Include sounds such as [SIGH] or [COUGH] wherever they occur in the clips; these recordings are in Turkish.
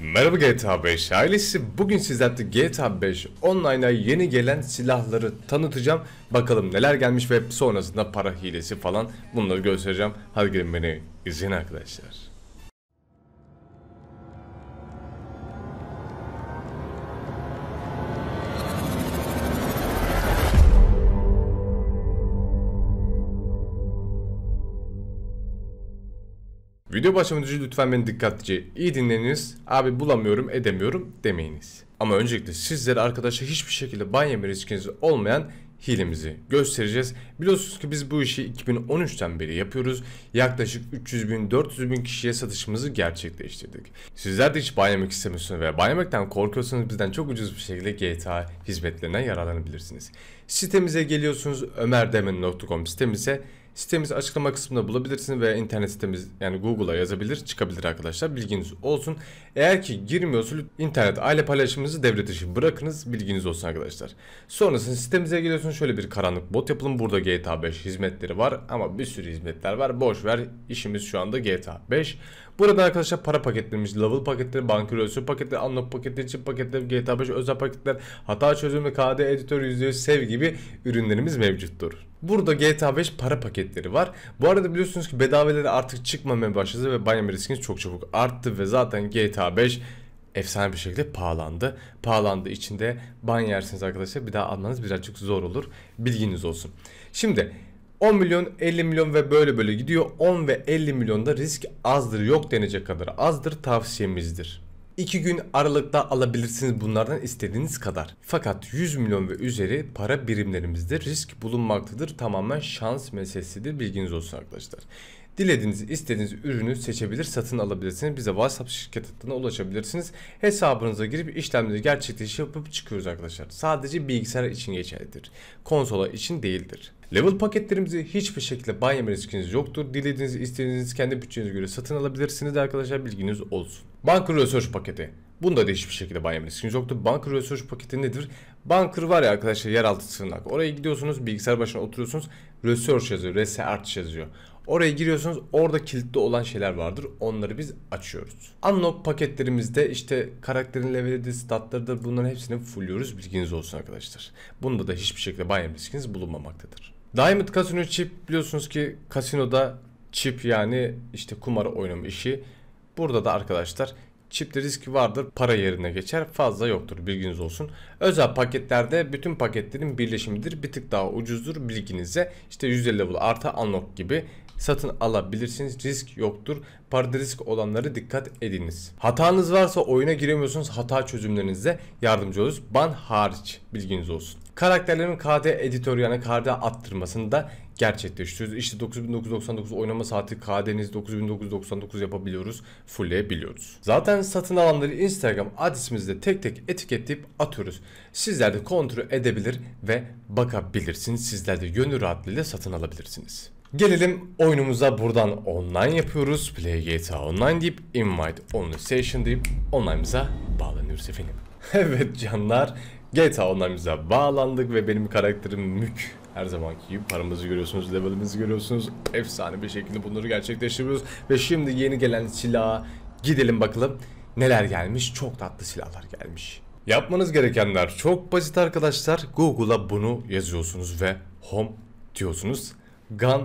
Merhaba GTA 5 ailesi. Bugün sizlerle GTA 5 online'a yeni gelen silahları tanıtacağım. Bakalım neler gelmiş ve sonrasında para hilesi falan bunları göstereceğim. Hadi gelin beni izleyin arkadaşlar. Video başlamadan önce lütfen beni dikkatlice iyi dinleyiniz. Abi bulamıyorum edemiyorum demeyiniz. Ama öncelikle sizlere arkadaşlar hiçbir şekilde banyo yeme riskiniz olmayan hilemizi göstereceğiz. Biliyorsunuz ki biz bu işi 2013'ten beri yapıyoruz. Yaklaşık 300 bin 400 bin kişiye satışımızı gerçekleştirdik. Sizler de hiç baylamak istemiyorsunuz veya baylamaktan korkuyorsanız bizden çok ucuz bir şekilde GTA hizmetlerinden yararlanabilirsiniz. Sitemize geliyorsunuz ömerdemen.com sitemize Sitemizi açıklama kısmında bulabilirsiniz veya internet sitemiz yani Google'a yazabilir çıkabilir arkadaşlar bilginiz olsun. Eğer ki girmiyorsa internet aile paylaşımınızı devre dışı bırakınız bilginiz olsun arkadaşlar. Sonrasında sitemize geliyorsunuz şöyle bir karanlık bot yapalım. Burada GTA 5 hizmetleri var ama bir sürü hizmetler var. Boş ver işimiz şu anda GTA 5. Burada arkadaşlar para paketlerimiz, level paketleri, banka rölsü paketleri, unlock paketleri, chip paketleri, GTA 5 özel paketler, hata çözümü, KD editör %100 sev gibi ürünlerimiz mevcuttur. Burada GTA 5 para paketleri var. Bu arada biliyorsunuz ki bedaveleri artık çıkmamaya başladı ve Binary riskiniz çok çabuk arttı ve zaten GTA 5 efsane bir şekilde pahalandı. Pahalandığı için de ban yersiniz arkadaşlar. Bir daha almanız birazcık zor olur. Bilginiz olsun. Şimdi 10 milyon, 50 milyon ve böyle böyle gidiyor. 10 ve 50 milyonda risk azdır, yok denecek kadar azdır tavsiyemizdir. 2 gün aralıkta alabilirsiniz bunlardan istediğiniz kadar. Fakat 100 milyon ve üzeri para birimlerimizde risk bulunmaktadır. Tamamen şans meselesidir bilginiz olsun arkadaşlar. Dilediğiniz, istediğiniz ürünü seçebilir, satın alabilirsiniz. Bize WhatsApp şirket hattına ulaşabilirsiniz. Hesabınıza girip işlemleri gerçekleştirip çıkıyoruz arkadaşlar. Sadece bilgisayar için geçerlidir. Konsola için değildir. Level paketlerimizi hiçbir şekilde banyama riskiniz yoktur. Dilediğiniz, istediğiniz kendi bütçenize göre satın alabilirsiniz arkadaşlar. Bilginiz olsun. Banker Research paketi. Bunda da hiçbir şekilde banyo yoktu. Banker Research paketi nedir? Banker var ya arkadaşlar yeraltı sığınak. Oraya gidiyorsunuz bilgisayar başına oturuyorsunuz. Research yazıyor. Research yazıyor. Oraya giriyorsunuz. Orada kilitli olan şeyler vardır. Onları biz açıyoruz. Unlock paketlerimizde işte karakterin leveli statları da Bunların hepsini fulluyoruz. Bilginiz olsun arkadaşlar. Bunda da hiçbir şekilde banyo riskiniz bulunmamaktadır. Diamond Casino Chip biliyorsunuz ki kasinoda chip yani işte kumar oynama işi Burada da arkadaşlar çipte risk vardır para yerine geçer fazla yoktur bilginiz olsun. Özel paketlerde bütün paketlerin birleşimidir bir tık daha ucuzdur bilginize işte 150 level artı unlock gibi satın alabilirsiniz risk yoktur parada risk olanları dikkat ediniz. Hatanız varsa oyuna giremiyorsunuz hata çözümlerinizde yardımcı oluruz ban hariç bilginiz olsun. Karakterlerin KD editörü yani KD attırmasını da gerçekleştiriyoruz. İşte 9999 oynama saati KD'niz 9999 yapabiliyoruz, fullleyebiliyoruz. Zaten satın alanları Instagram adresimizde tek tek etiketleyip atıyoruz. Sizler de kontrol edebilir ve bakabilirsiniz. Sizler de gönül rahatlığıyla satın alabilirsiniz. Gelelim oyunumuza buradan online yapıyoruz. Play GTA Online deyip invite only session deyip online'ımıza bağlanıyoruz efendim. [LAUGHS] evet canlar GTA Online'ımıza bağlandık ve benim karakterim Mük. Her zamanki gibi paramızı görüyorsunuz, levelimizi görüyorsunuz. Efsane bir şekilde bunları gerçekleştiriyoruz. Ve şimdi yeni gelen silaha gidelim bakalım neler gelmiş. Çok tatlı silahlar gelmiş. Yapmanız gerekenler çok basit arkadaşlar. Google'a bunu yazıyorsunuz ve home diyorsunuz. Gun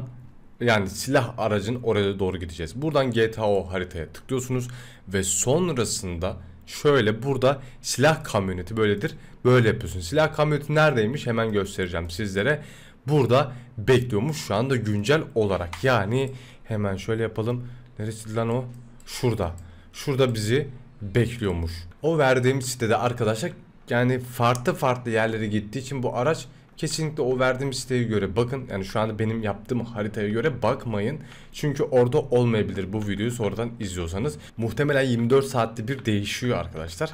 yani silah aracın oraya doğru gideceğiz. Buradan GTA o haritaya tıklıyorsunuz ve sonrasında Şöyle burada silah kamyoneti böyledir. Böyle yapıyorsun. Silah kamyoneti neredeymiş hemen göstereceğim sizlere. Burada bekliyormuş şu anda güncel olarak. Yani hemen şöyle yapalım. Neresi lan o? Şurada. Şurada bizi bekliyormuş. O verdiğim sitede arkadaşlar yani farklı farklı yerlere gittiği için bu araç Kesinlikle o verdiğim siteye göre bakın. Yani şu anda benim yaptığım haritaya göre bakmayın. Çünkü orada olmayabilir bu videoyu sonradan izliyorsanız. Muhtemelen 24 saatte bir değişiyor arkadaşlar.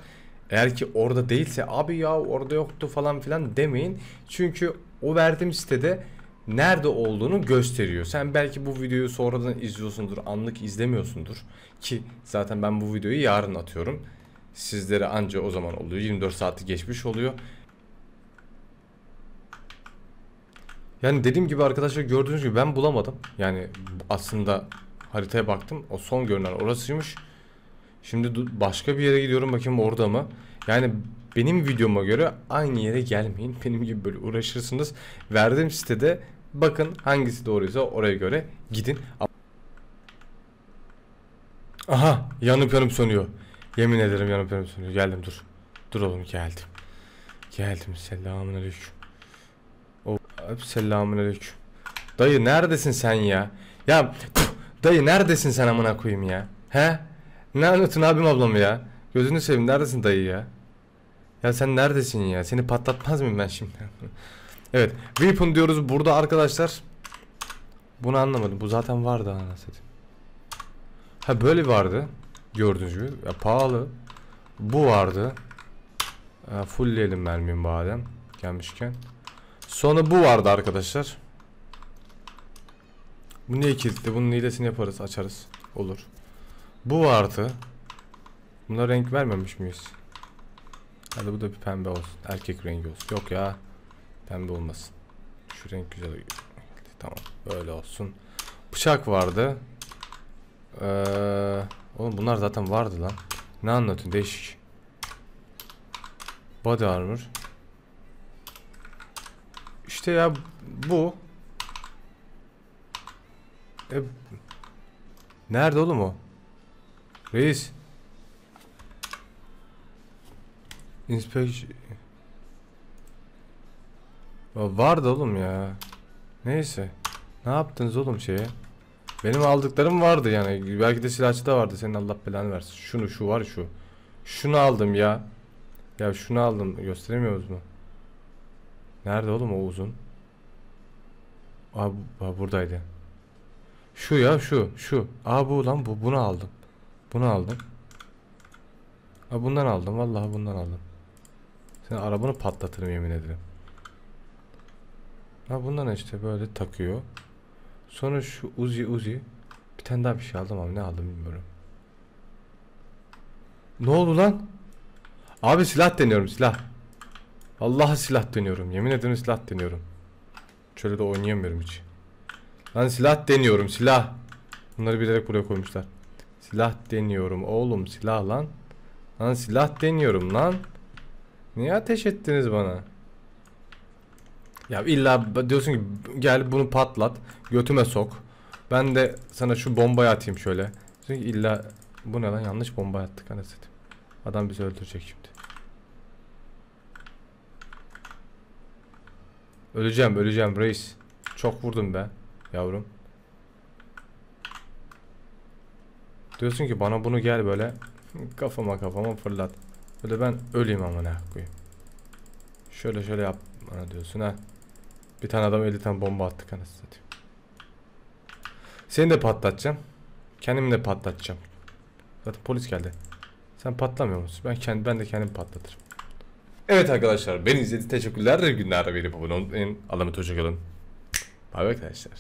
Eğer ki orada değilse abi ya orada yoktu falan filan demeyin. Çünkü o verdiğim sitede nerede olduğunu gösteriyor. Sen belki bu videoyu sonradan izliyorsundur, anlık izlemiyorsundur ki zaten ben bu videoyu yarın atıyorum. Sizlere anca o zaman oluyor. 24 saati geçmiş oluyor. Yani dediğim gibi arkadaşlar gördüğünüz gibi ben bulamadım. Yani aslında haritaya baktım. O son görünen orasıymış. Şimdi başka bir yere gidiyorum bakayım orada mı? Yani benim videoma göre aynı yere gelmeyin. [LAUGHS] Benim gibi böyle uğraşırsınız. Verdiğim sitede bakın hangisi doğruysa oraya göre gidin. Aha yanıp yanıp sönüyor. Yemin ederim yanıp yanıp sönüyor. Geldim dur. Dur oğlum geldim. Geldim selamünaleyküm Selamünaleyküm. Dayı neredesin sen ya? Ya püf, dayı neredesin sen amına koyayım ya? He? Ne anlatın abim ablamı ya? Gözünü seveyim neredesin dayı ya? Ya sen neredesin ya? Seni patlatmaz mıyım ben şimdi? [LAUGHS] evet. Weapon diyoruz burada arkadaşlar. Bunu anlamadım. Bu zaten vardı anasını. Ha böyle vardı. Gördüğünüz gibi. Ya, pahalı. Bu vardı. E, fullleyelim mermim badem. Gelmişken. Sonu bu vardı arkadaşlar. Bu niye kilitli? Bunun hilesini yaparız, açarız. Olur. Bu vardı. Buna renk vermemiş miyiz? Hadi bu da bir pembe olsun. Erkek rengi olsun. Yok ya. Pembe olmasın. Şu renk güzel. Tamam. Böyle olsun. Bıçak vardı. Ee, oğlum bunlar zaten vardı lan. Ne anlatıyorsun? Değişik. Body armor. İşte ya bu. E, nerede oğlum o? Reis. Inspection. Vardı oğlum ya. Neyse. Ne yaptınız oğlum şeye? Benim aldıklarım vardı yani. Belki de silahçı da vardı. Senin Allah belanı versin. Şunu şu var şu. Şunu aldım ya. Ya şunu aldım. Gösteremiyoruz mu? Nerede oğlum o uzun? Aa, buradaydı. Şu ya şu şu. Aa bu lan bu bunu aldım. Bunu aldım. Aa, bundan aldım vallahi bundan aldım. Sen arabanı patlatırım yemin ederim. Ha bundan işte böyle takıyor. Sonra şu Uzi Uzi. Bir tane daha bir şey aldım ama ne aldım bilmiyorum. Ne oldu lan? Abi silah deniyorum silah. Allah'a silah deniyorum. Yemin ederim silah deniyorum. Şöyle de oynayamıyorum hiç. Lan silah deniyorum silah. Bunları bilerek buraya koymuşlar. Silah deniyorum oğlum silah lan. Lan silah deniyorum lan. Niye ateş ettiniz bana? Ya illa diyorsun ki gel bunu patlat. Götüme sok. Ben de sana şu bombayı atayım şöyle. Çünkü illa bu ne lan yanlış bomba attık anasını. Adam bizi öldürecek şimdi. Öleceğim öleceğim reis. Çok vurdum be yavrum. Diyorsun ki bana bunu gel böyle kafama kafama fırlat. Böyle ben öleyim ama ne koyayım. Şöyle şöyle yap bana diyorsun ha. Bir tane adam 50 tane bomba attık anasını satayım. Seni de patlatacağım. kendim de patlatacağım. Zaten polis geldi. Sen patlamıyor musun? Ben kendi ben de kendim patlatırım. Evet arkadaşlar beni izledi teşekkürler. Günler beni abone olmayı unutmayın. Allah'a emanet hoşçakalın. Bay bay arkadaşlar.